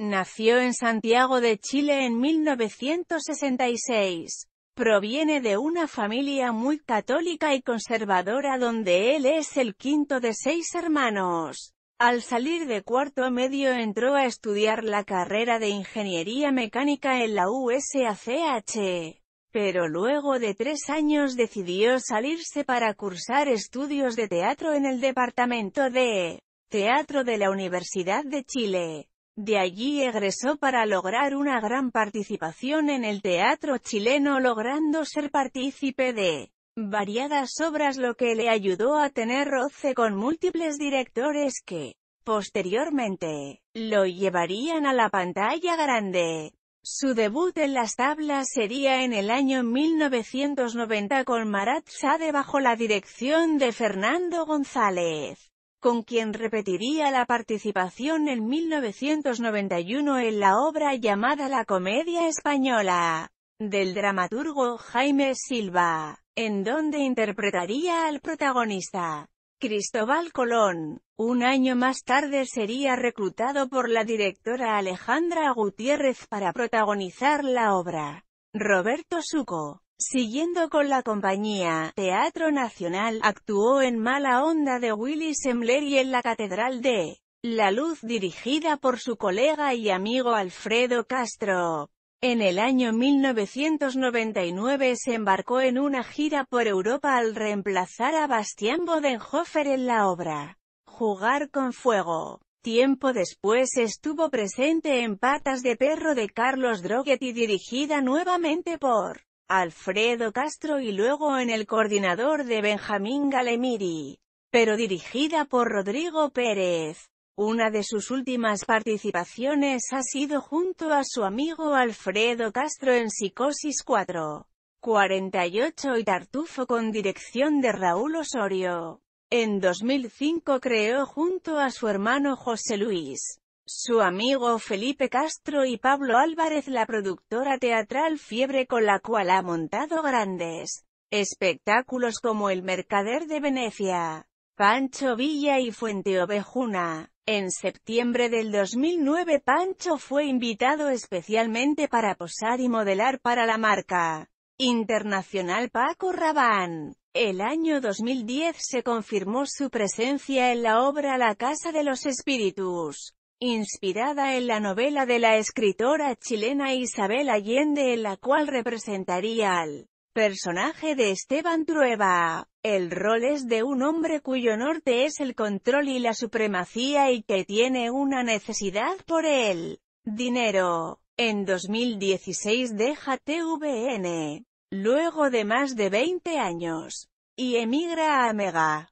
Nació en Santiago de Chile en 1966. Proviene de una familia muy católica y conservadora donde él es el quinto de seis hermanos. Al salir de cuarto medio entró a estudiar la carrera de Ingeniería Mecánica en la USACH. Pero luego de tres años decidió salirse para cursar estudios de teatro en el Departamento de Teatro de la Universidad de Chile. De allí egresó para lograr una gran participación en el teatro chileno logrando ser partícipe de variadas obras lo que le ayudó a tener roce con múltiples directores que, posteriormente, lo llevarían a la pantalla grande. Su debut en las tablas sería en el año 1990 con Marat Sade bajo la dirección de Fernando González con quien repetiría la participación en 1991 en la obra llamada La Comedia Española, del dramaturgo Jaime Silva, en donde interpretaría al protagonista. Cristóbal Colón. Un año más tarde sería reclutado por la directora Alejandra Gutiérrez para protagonizar la obra. Roberto Suco. Siguiendo con la compañía Teatro Nacional, actuó en Mala Onda de Willy Semler y en la Catedral de La Luz dirigida por su colega y amigo Alfredo Castro. En el año 1999 se embarcó en una gira por Europa al reemplazar a Bastián Bodenhofer en la obra Jugar con Fuego. Tiempo después estuvo presente en Patas de Perro de Carlos Droguet y dirigida nuevamente por Alfredo Castro y luego en El Coordinador de Benjamín Galemiri, pero dirigida por Rodrigo Pérez. Una de sus últimas participaciones ha sido junto a su amigo Alfredo Castro en Psicosis 4. 48 y Tartufo con dirección de Raúl Osorio. En 2005 creó junto a su hermano José Luis su amigo Felipe Castro y Pablo Álvarez la productora teatral Fiebre con la cual ha montado grandes espectáculos como El Mercader de Venecia, Pancho Villa y Fuente Ovejuna. En septiembre del 2009 Pancho fue invitado especialmente para posar y modelar para la marca internacional Paco Rabán. El año 2010 se confirmó su presencia en la obra La Casa de los Espíritus inspirada en la novela de la escritora chilena Isabel Allende en la cual representaría al personaje de Esteban Trueba. El rol es de un hombre cuyo norte es el control y la supremacía y que tiene una necesidad por el dinero. En 2016 deja TVN, luego de más de 20 años, y emigra a Mega.